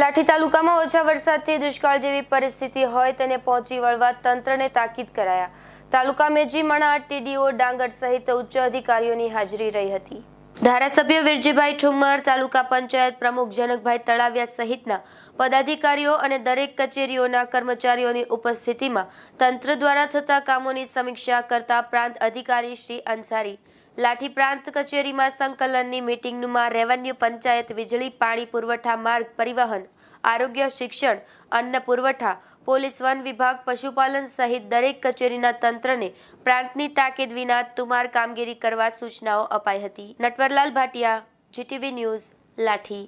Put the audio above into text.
લાઠી તાલુકામાં ઓછા વરસાદથી દુષ્કાળ જેવી પરિસ્થિતિ હોય તેને પહોંચી વળવા તંત્રને તાકીદ કરાયા તાલુકા મેજીમાણા ટીડીઓ ડાંગર સહિત ઉચ્ચ અધિકારીઓની હાજરી રહી હતી ધારાસભ્ય વિરજીભાઈ ઠુમર તાલુકા પંચાયત પ્રમુખ જનકભાઈ તળાવિયા સહિતના પદાધિકારીઓ અને દરેક કચેરીઓના કર્મચારીઓની ઉપસ્થિતિમાં તંત્ર દ્વારા થતા કામોની સમીક્ષા કરતા પ્રાંત અધિકારી શ્રી અંસારી લાઠી પ્રાંત કચેરીમાં સંકલનની મિટિંગમાં રેવન્યુ પંચાયત વીજળી પાણી પુરવઠા માર્ગ પરિવહન આરોગ્ય શિક્ષણ અન્ન પુરવઠા પોલીસ વન વિભાગ પશુપાલન સહિત દરેક કચેરીના તંત્રને પ્રાંતની તાકીદ વિના તુમાર કામગીરી કરવા સૂચનાઓ અપાઈ હતી નટવરલાલ ભાટિયા જીટીવી ન્યૂઝ લાઠી